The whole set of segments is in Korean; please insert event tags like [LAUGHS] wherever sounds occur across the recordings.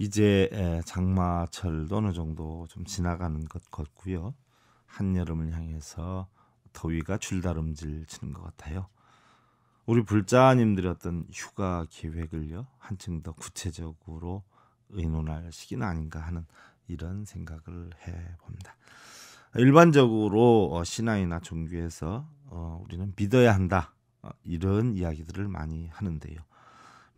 이제 장마철도 어느 정도 좀 지나가는 것 같고요. 한여름을 향해서 더위가 줄다름질 치는 것 같아요. 우리 불자님들이 어떤 휴가 계획을요 한층 더 구체적으로 의논할 시기는 아닌가 하는 이런 생각을 해봅니다. 일반적으로 어, 신앙이나 종교에서 어, 우리는 믿어야 한다 어, 이런 이야기들을 많이 하는데요.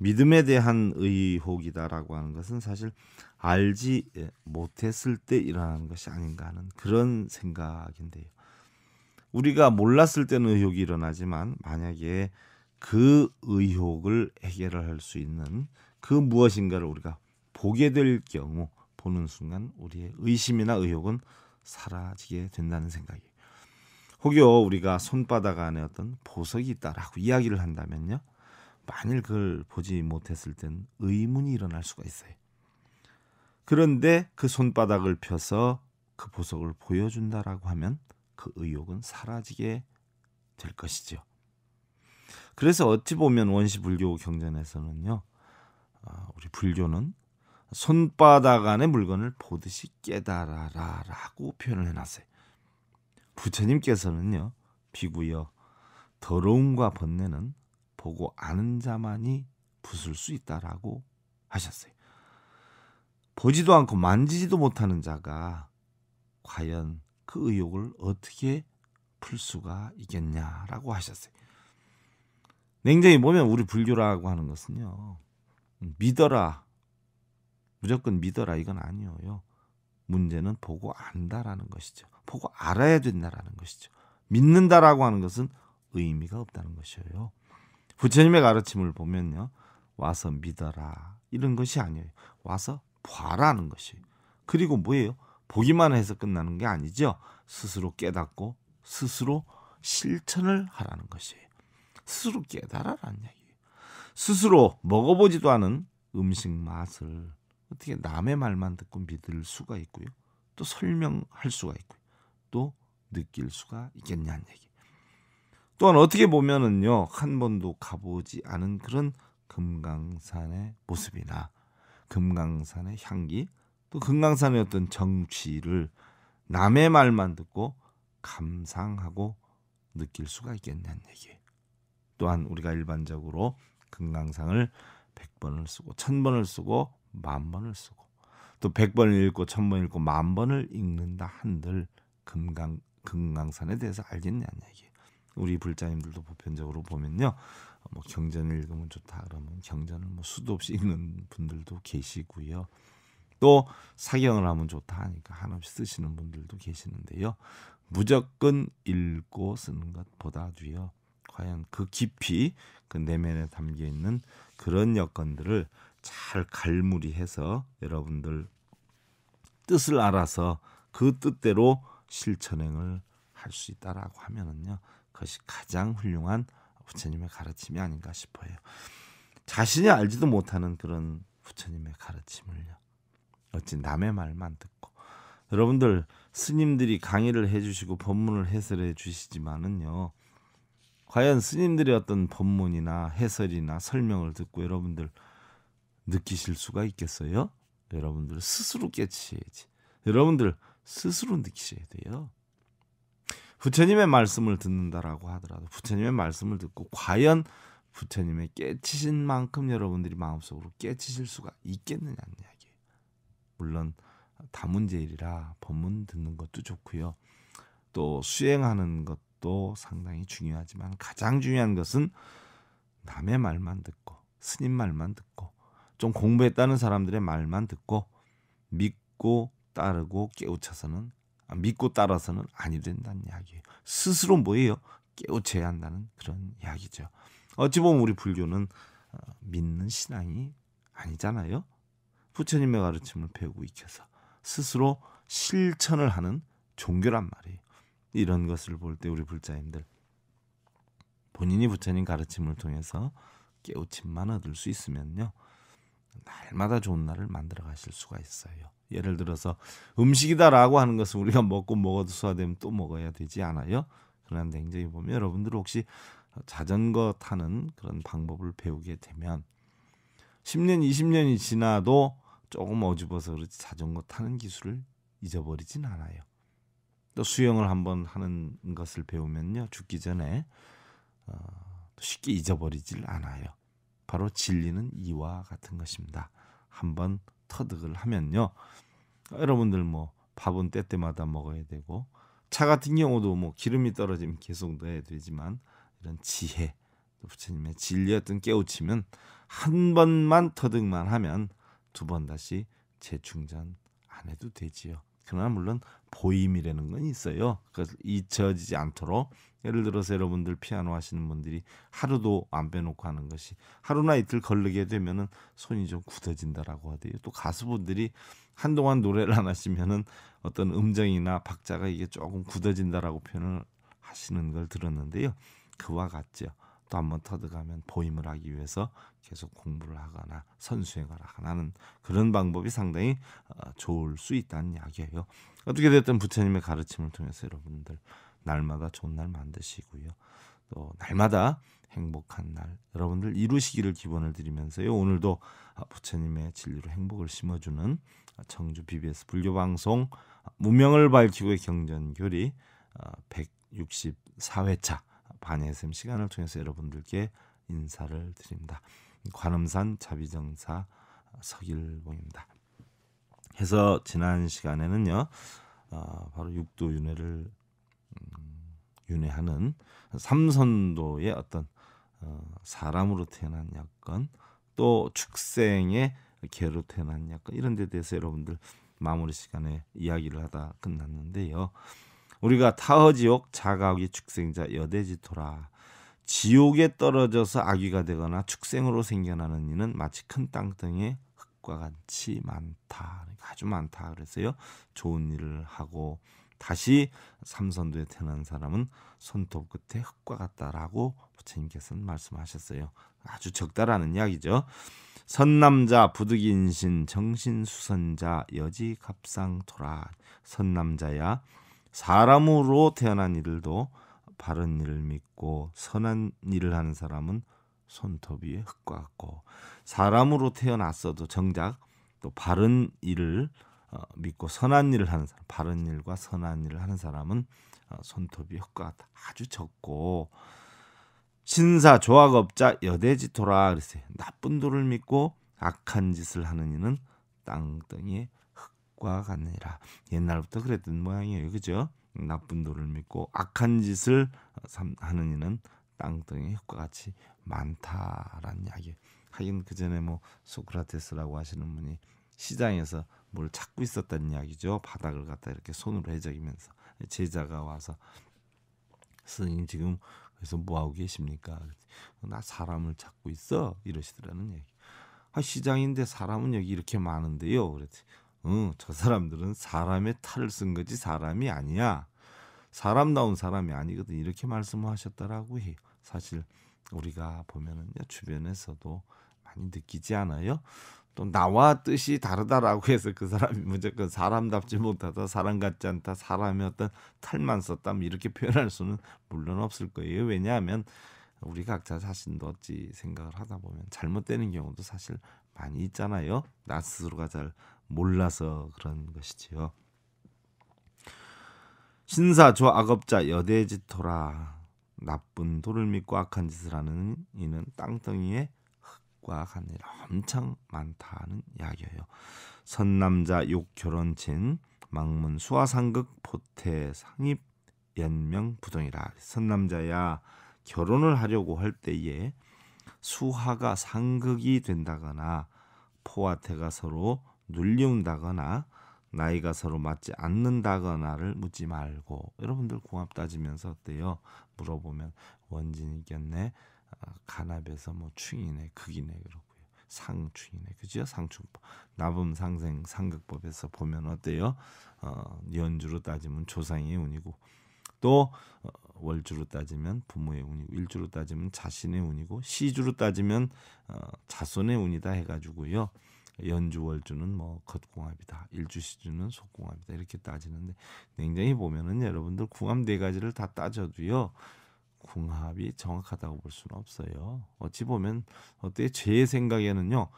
믿음에 대한 의혹이다라고 하는 것은 사실 알지 예, 못했을 때 일어나는 것이 아닌가 하는 그런 생각인데요. 우리가 몰랐을 때는 의혹이 일어나지만 만약에 그 의혹을 해결할 수 있는 그 무엇인가를 우리가 보게 될 경우 보는 순간 우리의 의심이나 의혹은 사라지게 된다는 생각이에요. 혹여 우리가 손바닥 안에 어떤 보석이 있다라고 이야기를 한다면요. 만일 그걸 보지 못했을 땐 의문이 일어날 수가 있어요. 그런데 그 손바닥을 펴서 그 보석을 보여준다라고 하면 그 의욕은 사라지게 될 것이죠. 그래서 어찌 보면 원시 불교 경전에서는요, 아, 우리 불교는 손바닥 안에 물건을 보듯이 깨달아라라고 표현을 해놨어요. 부처님께서는요, 비구여 더러움과 번뇌는 보고 아는 자만이 부술 수 있다라고 하셨어요. 보지도 않고 만지지도 못하는 자가 과연 그 의욕을 어떻게 풀 수가 있겠냐라고 하셨어요. 냉정히 보면 우리 불교라고 하는 것은요. 믿어라. 무조건 믿어라 이건 아니에요. 문제는 보고 안다라는 것이죠. 보고 알아야 된다라는 것이죠. 믿는다라고 하는 것은 의미가 없다는 것이에요. 부처님의 가르침을 보면요. 와서 믿어라. 이런 것이 아니에요. 와서 봐라는 것이. 그리고 뭐예요? 보기만 해서 끝나는 게 아니죠. 스스로 깨닫고 스스로 실천을 하라는 것이에요. 스스로 깨달아라는 얘기예요. 스스로 먹어보지도 않은 음식 맛을 어떻게 남의 말만 듣고 믿을 수가 있고요. 또 설명할 수가 있고요. 또 느낄 수가 있겠냐는 얘기. 예요 또한 어떻게 보면은요 한 번도 가보지 않은 그런 금강산의 모습이나 금강산의 향기 또 금강산의 어떤 정취를 남의 말만 듣고 감상하고 느낄 수가 있겠냐는 얘기. 또한 우리가 일반적으로 금강산을 100번을 쓰고 1000번을 쓰고 만번을 쓰고 또 100번을 읽고 1000번 읽고 만번을 읽는다 한들 금강 금강산에 대해서 알겠냐는 얘기. 우리 불자님들도 보편적으로 보면요. 뭐 경전을 읽으면 좋다 그러면 경전을 뭐 수도 없이 읽는 분들도 계시고요. 또 사경을 하면 좋다 하니까 한없이 쓰시는 분들도 계시는데요. 무조건 읽고 쓰는 것보다도요. 과연 그 깊이 그 내면에 담겨 있는 그런 여건들을 잘 갈무리해서 여러분들 뜻을 알아서 그 뜻대로 실천행을 할 수 있다라고 하면은요 그것이 가장 훌륭한 부처님의 가르침이 아닌가 싶어요. 자신이 알지도 못하는 그런 부처님의 가르침을요. 어찌 남의 말만 듣고 여러분들 스님들이 강의를 해주시고 법문을 해설해 주시지만은요. 과연 스님들의 어떤 법문이나 해설이나 설명을 듣고 여러분들 느끼실 수가 있겠어요? 여러분들 스스로 깨치지 여러분들 스스로 느끼셔야 돼요. 부처님의 말씀을 듣는다라고 하더라도 부처님의 말씀을 듣고 과연 부처님의 깨치신 만큼 여러분들이 마음속으로 깨치실 수가 있겠느냐는 이야기. 물론 다문제일이라 법문 듣는 것도 좋고요. 또 수행하는 것도 상당히 중요하지만 가장 중요한 것은 남의 말만 듣고 스님 말만 듣고 좀 공부했다는 사람들의 말만 듣고 믿고 따르고 깨우쳐서는 믿고 따라서는 아니 된다는 이야기예요. 스스로 뭐예요? 깨우쳐야 한다는 그런 이야기죠. 어찌 보면 우리 불교는 어, 믿는 신앙이 아니잖아요. 부처님의 가르침을 배우고 익혀서 스스로 실천을 하는 종교란 말이에요. 이런 것을 볼 때 우리 불자님들 본인이 부처님 가르침을 통해서 깨우침만 얻을 수 있으면요. 날마다 좋은 날을 만들어 가실 수가 있어요. 예를 들어서 음식이다라고 하는 것은 우리가 먹고 먹어도 소화되면 또 먹어야 되지 않아요. 그런 냉정히 보면 여러분들 혹시 자전거 타는 그런 방법을 배우게 되면 10년, 20년이 지나도 조금 어집어서 그렇지 자전거 타는 기술을 잊어버리진 않아요. 또 수영을 한번 하는 것을 배우면요 죽기 전에 어, 쉽게 잊어버리질 않아요. 바로 진리는 이와 같은 것입니다. 한번 터득을 하면요. 여러분들 뭐 밥은 때때마다 먹어야 되고 차 같은 경우도 뭐 기름이 떨어지면 계속 넣어야 되지만 이런 지혜 부처님의 진리 였던 깨우침은 한 번만 터득만 하면 두 번 다시 재충전 안 해도 되지요. 그러나 물론 보임이라는 건 있어요. 그것을 잊혀지지 않도록 예를 들어서 여러분들 피아노 하시는 분들이 하루도 안 빼놓고 하는 것이 하루나 이틀 걸르게 되면은 손이 좀 굳어진다라고 하대요. 또 가수분들이 한동안 노래를 안 하시면은 어떤 음정이나 박자가 이게 조금 굳어진다라고 표현을 하시는 걸 들었는데요. 그와 같죠. 또 한번 터득하면 보임을 하기 위해서 계속 공부를 하거나 선수행을 하는 그런 방법이 상당히 어, 좋을 수 있다는 이야기예요. 어떻게 됐든 부처님의 가르침을 통해서 여러분들 날마다 좋은 날 만드시고요. 또 날마다 행복한 날 여러분들 이루시기를 기원을 드리면서요. 오늘도 부처님의 진리로 행복을 심어주는 청주 BBS 불교 방송 무명을 밝히고의 경전교리 164회차 반예샘 시간을 통해서 여러분들께 인사를 드립니다. 관음산 자비정사 서길봉입니다. 해서 지난 시간에는요. 어, 바로 육도윤회를 윤회하는 삼선도의 어떤 어, 사람으로 태어난 약간 또 축생의 개로 태어난 약간 이런 데 대해서 여러분들 마무리 시간에 이야기를 하다 끝났는데요. 우리가 타허지옥 자가옥이 축생자 여대지토라 지옥에 떨어져서 악귀가 되거나 축생으로 생겨나는 이는 마치 큰 땅덩이에 흙과 같이 많다. 아주 많다. 그래서요. 좋은 일을 하고 다시 삼선도에 태어난 사람은 손톱 끝에 흙과 같다라고 부처님께서는 말씀하셨어요. 아주 적다라는 이야기죠. 선남자 부득인신 정신수선자 여지갑상토라 선남자야 사람으로 태어난 이들도 바른 일을 믿고 선한 일을 하는 사람은 손톱 위에 흙과 같고 사람으로 태어났어도 정작 또 바른 일을 어, 믿고 선한 일을 하는 사람, 바른 일과 선한 일을 하는 사람은 어, 손톱이 효과가 아주 적고 신사 조합업자 여대지토라 그랬어요. 나쁜 도를 믿고 악한 짓을 하는 이는 땅덩이에 흙과 같느니라. 옛날부터 그랬던 모양이에요. 그죠? 나쁜 도를 믿고 악한 짓을 어, 하는 이는 땅덩이에 흙과 같이 많다라는 이야기. 하긴 그 전에 뭐 소크라테스라고 하시는 분이 시장에서 뭘 찾고 있었다는 이야기죠. 바닥을 갖다 이렇게 손으로 해적이면서 제자가 와서 스님 지금 그래서 뭐 하고 계십니까? 나 사람을 찾고 있어 이러시더라는 얘기. 아 시장인데 사람은 여기 이렇게 많은데요. 그랬지. 응저 사람들은 사람의 탈을 쓴 거지 사람이 아니야. 사람다운 사람이 아니거든 이렇게 말씀하셨더라고 해요. 사실 우리가 보면은요 주변에서도 많이 느끼지 않아요. 또 나와 뜻이 다르다라고 해서 그 사람이 무조건 사람답지 못하다, 사람 같지 않다, 사람의 어떤 탈만 썼다 뭐 이렇게 표현할 수는 물론 없을 거예요. 왜냐하면 우리 각자 자신도 어찌 생각을 하다 보면 잘못되는 경우도 사실 많이 있잖아요. 나 스스로가 잘 몰라서 그런 것이지요. 신사 조 악업자 여대지토라 나쁜 도를 믿고 악한 짓을 하는 이는 땅덩이에 과간일 엄청 많다는 이야기예요. 선남자 욕결혼진 망문 수화상극 보태 상입 연명 부동이라 선남자야 결혼을 하려고 할 때에 수하가 상극이 된다거나 포화태가 서로 눌리운다거나 나이가 서로 맞지 않는다거나를 묻지 말고 여러분들 궁합 따지면서 어때요? 물어보면 원진이겠네 아, 간압에서 뭐충이네극이네 그러고요. 상충이네 그죠? 상충법. 나범 상생 상극법에서 보면 어때요? 어, 연주로 따지면 조상의 운이고 또 어, 월주로 따지면 부모의 운이고 일주로 따지면 자신의 운이고 시주로 따지면 어, 자손의 운이다 해가지고요. 연주 월주는 뭐 겉공합이다 일주 시주는 속공합이다 이렇게 따지는데 냉정히 보면은 여러분들 궁합 네 가지를 다 따져도요 궁합이 정확하다고 볼 수는 없어요. 어찌 보면 어때 제 생각에는요.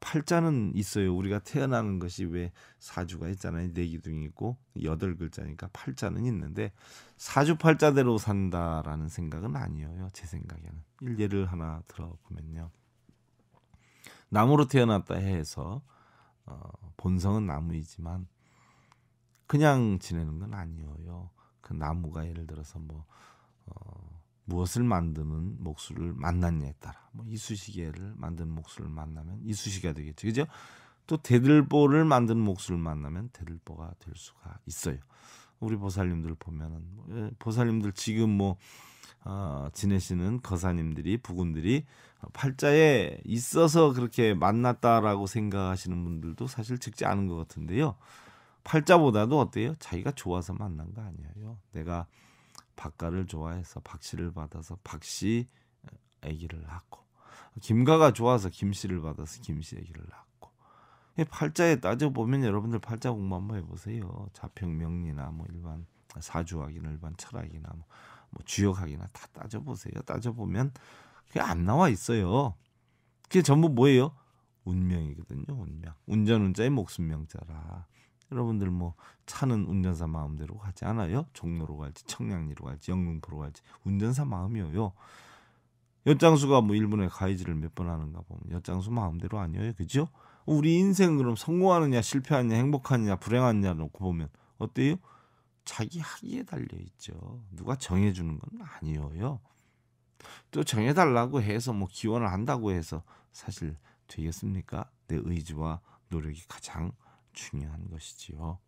팔자는 있어요. 우리가 태어나는 것이 왜 사주가 있잖아요. 네 기둥이 있고 여덟 글자니까 팔자는 있는데 사주 팔자대로 산다라는 생각은 아니에요. 제 생각에는. 일례를 하나 들어보면요. 나무로 태어났다 해서 어, 본성은 나무이지만 그냥 지내는 건 아니에요. 그 나무가 예를 들어서 뭐 어, 무엇을 만드는 목수를 만났냐에 따라 뭐 이쑤시개를 만드는 목수를 만나면 이쑤시개가 되겠죠. 그죠? 또 대들보를 만드는 목수를 만나면 대들보가 될 수가 있어요. 우리 보살님들 보면은 뭐, 예, 보살님들 지금 뭐 어, 지내시는 거사님들이 부군들이 팔자에 있어서 그렇게 만났다라고 생각하시는 분들도 사실 적지 않은 것 같은데요. 팔자보다도 어때요? 자기가 좋아서 만난 거 아니에요. 내가 박가를 좋아해서 박씨를 받아서 박씨 아기를 낳고 김가가 좋아서 김씨를 받아서 김씨 아기를 낳고 팔자에 따져 보면 여러분들 팔자 공부 한번 해보세요. 자평명리나 뭐 일반 사주학이나 일반 철학이나 뭐, 뭐 주역학이나 다 따져 보세요. 따져 보면 그게 안 나와 있어요. 그게 전부 뭐예요? 운명이거든요. 운명. 운전 운자의 목숨 명자라. 여러분들 뭐 차는 운전사 마음대로 가지 않아요? 종로로 갈지 청량리로 갈지 영등포로 갈지 운전사 마음이에요. 엿장수가 뭐 일본에 가이즈를 몇 번 하는가 보면 엿장수 마음대로 아니에요, 그죠? 우리 인생 그럼 성공하느냐 실패하느냐 행복하느냐 불행하느냐 놓고 보면 어때요? 자기 하기에 달려 있죠. 누가 정해주는 건 아니에요. 또 정해달라고 해서 뭐 기원을 한다고 해서 사실 되겠습니까? 내 의지와 노력이 가장 중요한 것이지요.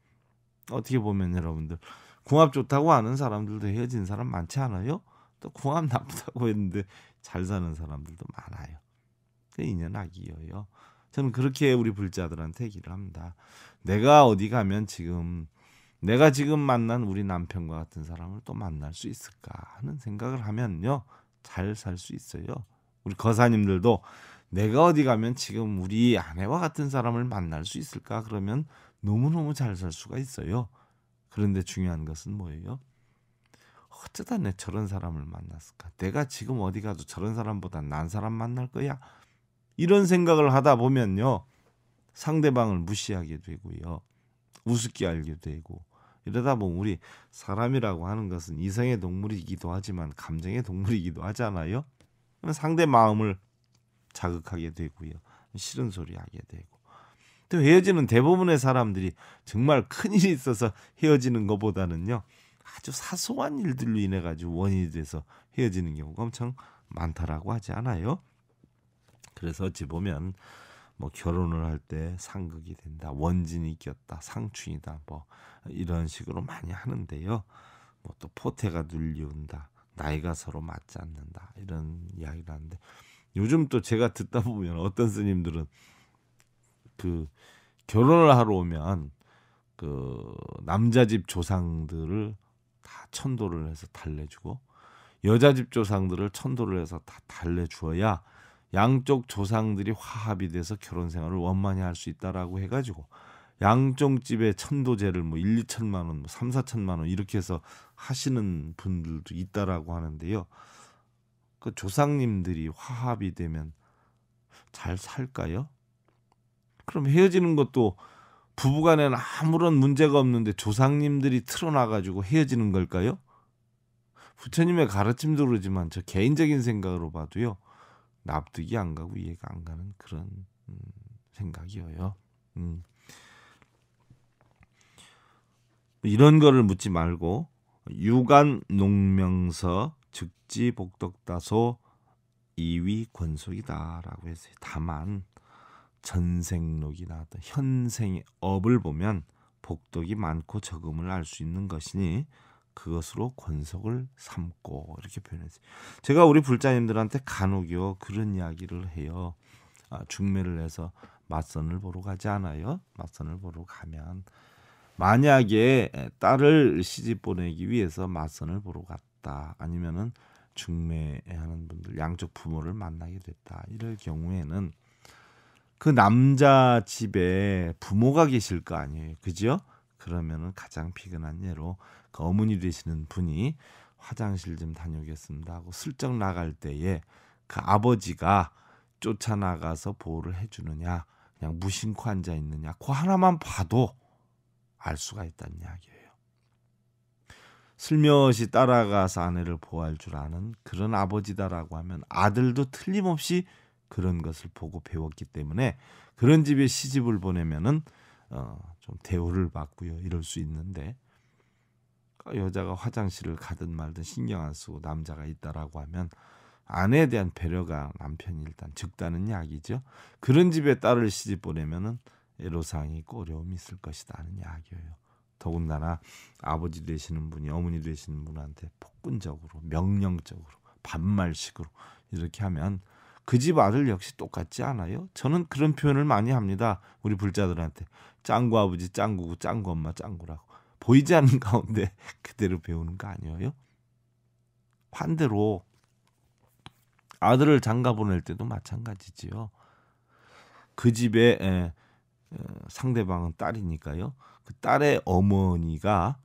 어떻게 보면 여러분들 궁합 좋다고 아는 사람들도 헤어진 사람 많지 않아요? 또 궁합 나쁘다고 했는데 잘 사는 사람들도 많아요. 그 인연 아기예요 저는 그렇게 우리 불자들한테 얘기를 합니다. 내가 어디 가면 지금 내가 지금 만난 우리 남편과 같은 사람을 또 만날 수 있을까 하는 생각을 하면요. 잘 살 수 있어요. 우리 거사님들도 내가 어디 가면 지금 우리 아내와 같은 사람을 만날 수 있을까? 그러면 너무너무 잘 살 수가 있어요. 그런데 중요한 것은 뭐예요? 어쩌다 내 저런 사람을 만났을까? 내가 지금 어디 가도 저런 사람보다 난 사람 만날 거야. 이런 생각을 하다 보면요. 상대방을 무시하게 되고요. 우습게 알게 되고 이러다 보면 우리 사람이라고 하는 것은 이성의 동물이기도 하지만 감정의 동물이기도 하잖아요. 상대 마음을 자극하게 되고요. 싫은 소리 하게 되고. 또 헤어지는 대부분의 사람들이 정말 큰 일이 있어서 헤어지는 것보다는요. 아주 사소한 일들로 인해 가지고 원인이 돼서 헤어지는 경우가 엄청 많다라고 하지 않아요. 그래서 어찌 보면 뭐 결혼을 할 때 상극이 된다, 원진이 꼈다, 상충이다, 뭐 이런 식으로 많이 하는데요. 뭐 또 포태가 눌려온다 나이가 서로 맞지 않는다 이런 이야기를 하는데 요즘 또 제가 듣다 보면 어떤 스님들은 그 결혼을 하러 오면 그 남자 집 조상들을 다 천도를 해서 달래주고 여자 집 조상들을 천도를 해서 다 달래주어야 양쪽 조상들이 화합이 돼서 결혼 생활을 원만히 할 수 있다라고 해가지고 양쪽 집에 천도제를 뭐 1, 2천만 원, 뭐 3, 4천만 원 이렇게 해서 하시는 분들도 있다라고 하는데요. 그 조상님들이 화합이 되면 잘 살까요? 그럼 헤어지는 것도 부부간에는 아무런 문제가 없는데 조상님들이 틀어놔가지고 헤어지는 걸까요? 부처님의 가르침도 그러지만 저 개인적인 생각으로 봐도요 납득이 안 가고 이해가 안 가는 그런 음, 생각이에요. 음. 이런 거를 묻지 말고 유간 농명서 즉지 복덕다소 이위 권속이다라고 해서 다만 전생록이나 어떤 현생의 업을 보면 복덕이 많고 적음을 알 수 있는 것이니 그것으로 권속을 삼고 이렇게 표현했어요. 제가 우리 불자님들한테 간혹요 그런 이야기를 해요. 아, 중매를 해서 맞선을 보러 가지 않아요. 맞선을 보러 가면 만약에 딸을 시집 보내기 위해서 맞선을 보러 갔다. 됐다 아니면은 중매하는 분들 양쪽 부모를 만나게 됐다 이럴 경우에는 그 남자 집에 부모가 계실 거 아니에요 그죠 그러면은 가장 피근한 예로 그 어머니 되시는 분이 화장실 좀 다녀오겠습니다 하고 슬쩍 나갈 때에 그 아버지가 쫓아나가서 보호를 해주느냐 그냥 무심코 앉아 있느냐 그 하나만 봐도 알 수가 있다는 이야기예요. 슬며시 따라가서 아내를 보호할 줄 아는 그런 아버지다라고 하면 아들도 틀림없이 그런 것을 보고 배웠기 때문에 그런 집에 시집을 보내면은 어, 좀 대우를 받고요 이럴 수 있는데 그러니까 여자가 화장실을 가든 말든 신경 안 쓰고 남자가 있다라고 하면 아내에 대한 배려가 남편이 일단 적다는 이야기죠. 그런 집에 딸을 시집 보내면은 애로사항이 있고 어려움이 있을 것이다는 하 이야기예요. 더군다나 아버지 되시는 분이 어머니 되시는 분한테 폭군적으로 명령적으로 반말식으로 이렇게 하면 그 집 아들 역시 똑같지 않아요? 저는 그런 표현을 많이 합니다. 우리 불자들한테 짱구 아버지 짱구고 짱구 엄마 짱구라고 보이지 않는 [LAUGHS] 가운데 그대로 배우는 거 아니에요? 반대로 아들을 장가 보낼 때도 마찬가지지요. 그 집에 에, 에, 상대방은 딸이니까요. 그 딸의 어머니가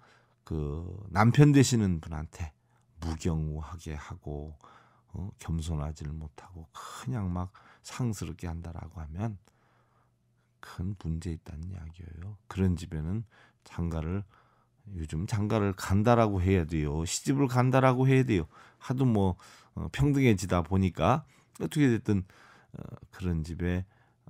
그 남편 되시는 분한테 무경우하게 하고 어, 겸손하지를 못하고 그냥 막 상스럽게 한다라고 하면 큰 문제 있다는 이야기예요. 그런 집에는 장가를 요즘 장가를 간다라고 해야 돼요. 시집을 간다라고 해야 돼요. 하도 뭐 어, 평등해지다 보니까 어떻게 됐든 어, 그런 집에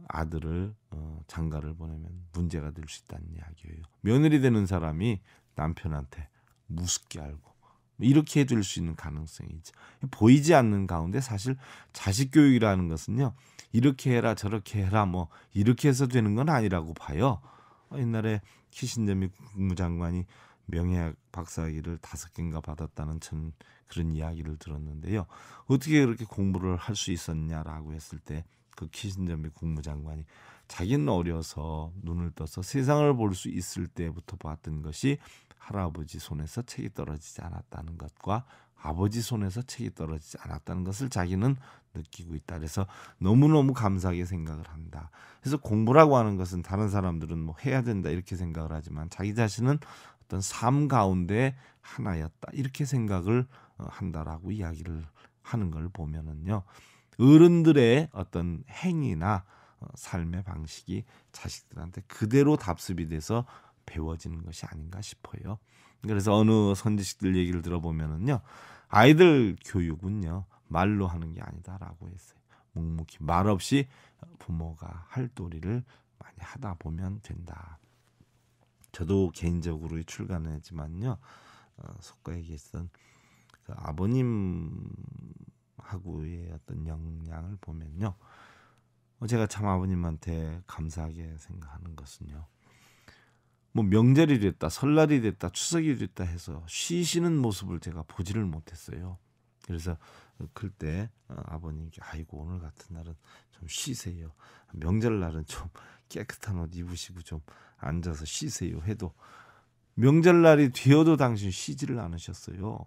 아들을 어, 장가를 보내면 문제가 될 수 있다는 이야기예요. 며느리 되는 사람이 남편한테 무섭게 알고 이렇게 해줄 수 있는 가능성이 있죠. 보이지 않는 가운데 사실 자식 교육이라는 것은요. 이렇게 해라 저렇게 해라 뭐 이렇게 해서 되는 건 아니라고 봐요. 어, 옛날에 키신저 미 국무장관이 명예학 박사학위를 다섯 개인가 받았다는 전 그런 이야기를 들었는데요. 어떻게 그렇게 공부를 할 수 있었냐라고 했을 때그 키신저 미 국무장관이 자기는 어려서 눈을 떠서 세상을 볼 수 있을 때부터 봤던 것이 할아버지 손에서 책이 떨어지지 않았다는 것과 아버지 손에서 책이 떨어지지 않았다는 것을 자기는 느끼고 있다. 그래서 너무너무 감사하게 생각을 한다. 그래서 공부라고 하는 것은 다른 사람들은 뭐 해야 된다 이렇게 생각을 하지만 자기 자신은 어떤 삶 가운데 하나였다. 이렇게 생각을 어, 한다라고 이야기를 하는 걸 보면은요. 어른들의 어떤 행위나 어, 삶의 방식이 자식들한테 그대로 답습이 돼서 배워지는 것이 아닌가 싶어요. 그래서 어느 선지식들 얘기를 들어보면은요. 아이들 교육은요. 말로 하는 게 아니다라고 했어요. 묵묵히 말 없이 부모가 할 도리를 많이 하다 보면 된다. 저도 개인적으로 출간했지만요. 어, 속가 얘기했던 그 아버님 하고의 어떤 역량을 보면요. 어, 제가 참 아버님한테 감사하게 생각하는 것은요. 뭐 명절이 됐다, 설날이 됐다, 추석이 됐다 해서 쉬시는 모습을 제가 보지를 못했어요. 그래서 그때 어, 아버님께 아이고 오늘 같은 날은 좀 쉬세요. 명절 날은 좀 [LAUGHS] 깨끗한 옷 입으시고 좀 앉아서 쉬세요 해도 명절 날이 되어도 당신 쉬지를 않으셨어요.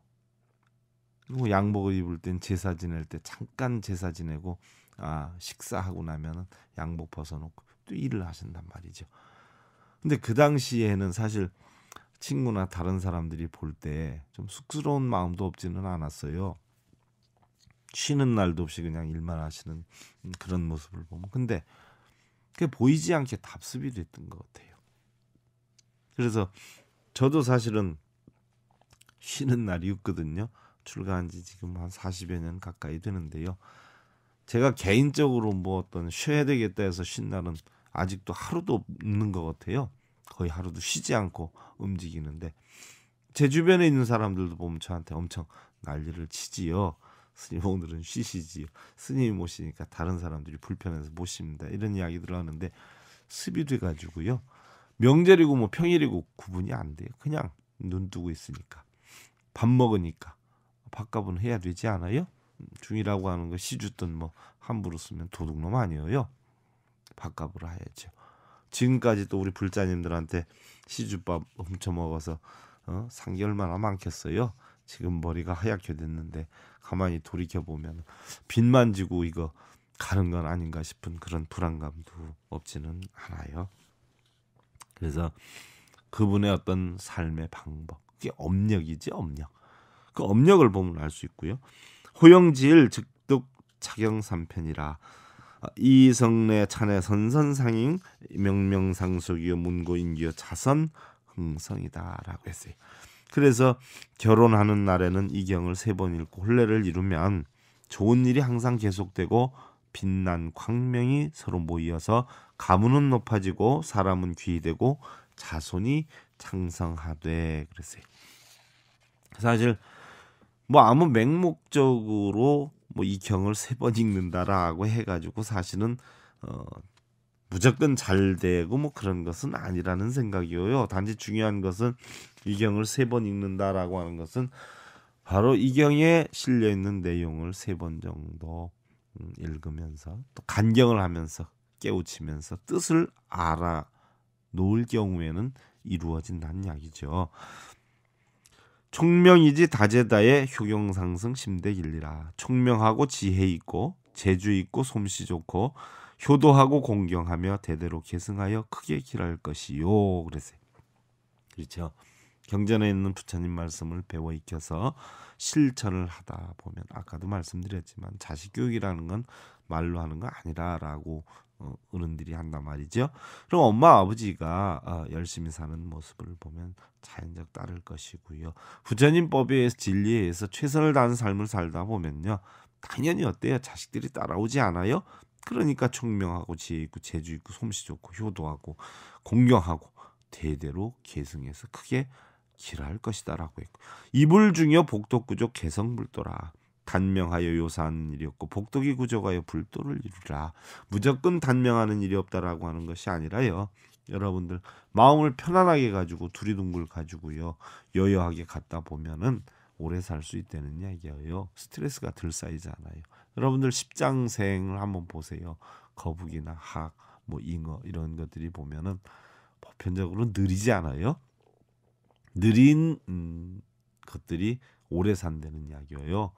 뭐 양복을 입을 땐 제사 지낼 때 잠깐 제사 지내고 아 식사하고 나면은 양복 벗어놓고 또 일을 하신단 말이죠. 근데 그 당시에는 사실 친구나 다른 사람들이 볼 때 좀 쑥스러운 마음도 없지는 않았어요. 쉬는 날도 없이 그냥 일만 하시는 음, 그런 모습을 보면 근데 그게 보이지 않게 답습이 됐던 것 같아요. 그래서 저도 사실은 쉬는 날이었거든요. 출가한 지 지금 한 40여 년 가까이 되는데요. 제가 개인적으로 뭐 어떤 쉬어야 되겠다 해서 쉰 날은 아직도 하루도 없는 것 같아요. 거의 하루도 쉬지 않고 움직이는데 제 주변에 있는 사람들도 보면 저한테 엄청 난리를 치지요. 스님 오늘은 쉬시지요. 스님이 모시니까 다른 사람들이 불편해서 모십니다 이런 이야기들을 하는데 습이 돼가지고요. 명절이고 뭐 평일이고 구분이 안 돼요. 그냥 눈 뜨고 있으니까 밥 먹으니까 밥값은 해야 되지 않아요? 중이라고 하는 거 시주든 뭐 함부로 쓰면 도둑놈 아니에요. 밥값으로 해야죠. 지금까지 또 우리 불자님들한테 시주밥 훔쳐 먹어서 어? 상이 얼마나 많겠어요. 지금 머리가 하얗게 됐는데 가만히 돌이켜 보면 빚만 지고 이거 가는 건 아닌가 싶은 그런 불안감도 없지는 않아요. 그래서 그분의 어떤 삶의 방법, 그게 업력이지 업력. 그 업력을 보면 알 수 있고요. 호영지일 즉독 차경삼편이라 아, 이성내 찬의 선선상인 명명상속이요 문고인기요 자선 흥성이다라고 했어요. 그래서 결혼하는 날에는 이 경을 세 번 읽고 혼례를 이루면 좋은 일이 항상 계속되고 빛난 광명이 서로 모이어서 가문은 높아지고 사람은 귀되고 자손이 창성하되 그랬어요. 사실 뭐 아무 맹목적으로 뭐 이 경을 세 번 읽는다라고 해가지고 사실은 어 무조건 잘 되고 뭐 그런 것은 아니라는 생각이에요. 단지 중요한 것은 이 경을 세 번 읽는다라고 하는 것은 바로 이 경에 실려 있는 내용을 세 번 정도 음, 읽으면서 또 간경을 하면서 깨우치면서 뜻을 알아 놓을 경우에는 이루어진다는 이야기죠. 총명이지 다재다의 효경상승 심대길리라. 총명하고 지혜 있고 재주 있고 솜씨 좋고 효도하고 공경하며 대대로 계승하여 크게 길할 것이요. 그랬어요. 그렇죠. 경전에 있는 부처님 말씀을 배워 익혀서 실천을 하다 보면 아까도 말씀드렸지만 자식 교육이라는 건 말로 하는 거 아니라라고 어, 어른들이 한단 말이죠. 그럼 엄마 아버지가 어, 열심히 사는 모습을 보면 자연적 따를 것이고요. 부처님법에 진리에 서 최선을 다하는 삶을 살다 보면요. 당연히 어때요? 자식들이 따라오지 않아요? 그러니까 총명하고 지혜 있고 재주 있고 솜씨 좋고 효도하고 공경하고 대대로 계승해서 크게 길할 것이다라고 했고 이불 중요 복도구조 개성불도라 단명하여 요사하는 일이 었고 복덕이 구조가여 불도를 이루라. 무조건 단명하는 일이 없다라고 하는 것이 아니라요. 여러분들 마음을 편안하게 가지고 두리둥글 가지고요. 여여하게 갖다 보면은 오래 살 수 있다는 이야기예요. 스트레스가 덜쌓이잖아요 여러분들 십장생을 한번 보세요. 거북이나 학, 뭐 잉어 이런 것들이 보면은 보편적으로 느리지 않아요. 느린 음, 것들이 오래 산다는 이야기예요.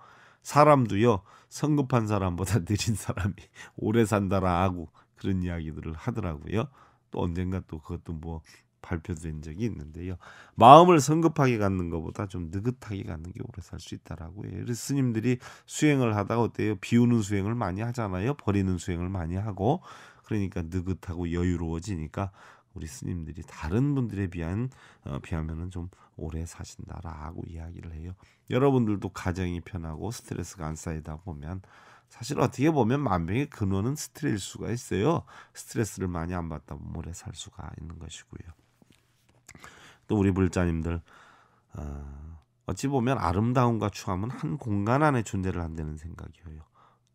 사람도요 성급한 사람보다 [LAUGHS] 느린 사람이 오래 산다라 하고 그런 이야기들을 하더라고요. 또 언젠가 또 그것도 뭐 발표된 적이 있는데요. 마음을 성급하게 갖는 것보다 좀 느긋하게 갖는 게 오래 살 수 있다라고 해요. 그래서 스님들이 수행을 하다가 어때요? 비우는 수행을 많이 하잖아요. 버리는 수행을 많이 하고 그러니까 느긋하고 여유로워지니까 우리 스님들이 다른 분들에 비한 어, 비하면은 좀 오래 사신다라고 이야기를 해요. 여러분들도 가정이 편하고 스트레스가 안 쌓이다 보면 사실 어떻게 보면 만병의 근원은 스트레스일 수가 있어요. 스트레스를 많이 안 받다 보면 오래 살 수가 있는 것이고요. 또 우리 불자님들 어, 어찌 보면 아름다움과 추함은 한 공간 안에 존재를 한다는 생각이에요.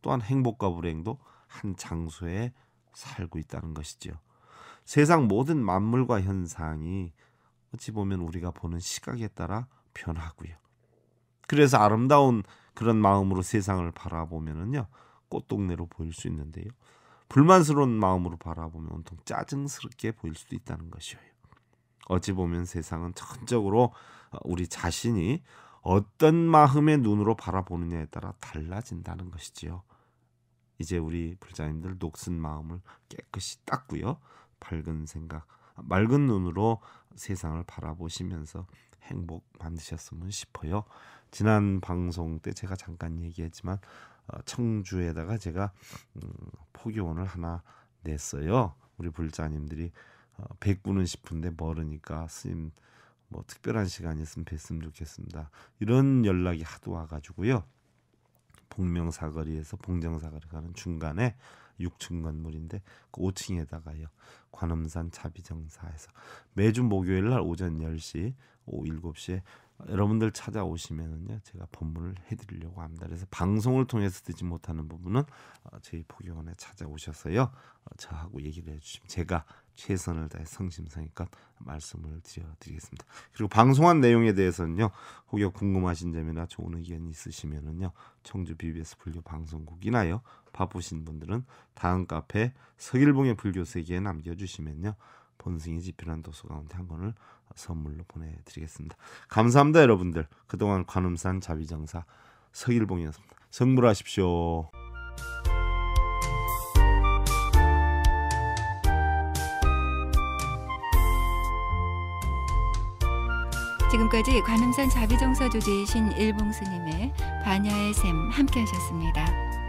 또한 행복과 불행도 한 장소에 살고 있다는 것이지요. 세상 모든 만물과 현상이 어찌 보면 우리가 보는 시각에 따라 변하고요. 그래서 아름다운 그런 마음으로 세상을 바라보면은요 꽃동네로 보일 수 있는데요 불만스러운 마음으로 바라보면 온통 짜증스럽게 보일 수도 있다는 것이에요 어찌 보면 세상은 전적으로 어, 우리 자신이 어떤 마음의 눈으로 바라보느냐에 따라 달라진다는 것이지요 이제 우리 불자님들 녹슨 마음을 깨끗이 닦고요 밝은 생각, 맑은 눈으로 세상을 바라보시면서 행복 만드셨으면 싶어요. 지난 방송 때 제가 잠깐 얘기했지만 어, 청주에다가 제가 음, 포교원을 하나 냈어요. 우리 불자님들이 어, 뵙고는 싶은데 멀으니까 스님 뭐 특별한 시간이 있으면 뵀으면 좋겠습니다. 이런 연락이 하도 와가지고요. 복명사거리에서 봉정사거리 가는 중간에 6층 건물인데 그 5층에다가요. 관음산 자비정사에서 매주 목요일 날 오전 10시, 오후 7시에 여러분들 찾아오시면은요 제가 법문을 해드리려고 합니다. 그래서 방송을 통해서 듣지 못하는 부분은 어, 저희 보교원에 찾아오셔서요 어, 저하고 얘기를 해주시면 제가 최선을 다해 성심성의껏 말씀을 드려드리겠습니다. 그리고 방송한 내용에 대해서는요 혹여 궁금하신 점이나 좋은 의견이 있으시면은요 청주 BBS 분류 방송국이나요 바쁘신 분들은 다음 카페 서길봉의 불교 세계에 남겨주시면요. 본승이 집필한 도서 가운데 한 권을 선물로 보내드리겠습니다. 감사합니다 여러분들. 그동안 관음산 자비정사 서길봉이었습니다. 성물하십시오 지금까지 관음산 자비정사 조지이신 일봉스님의 반야의 샘 함께 하셨습니다.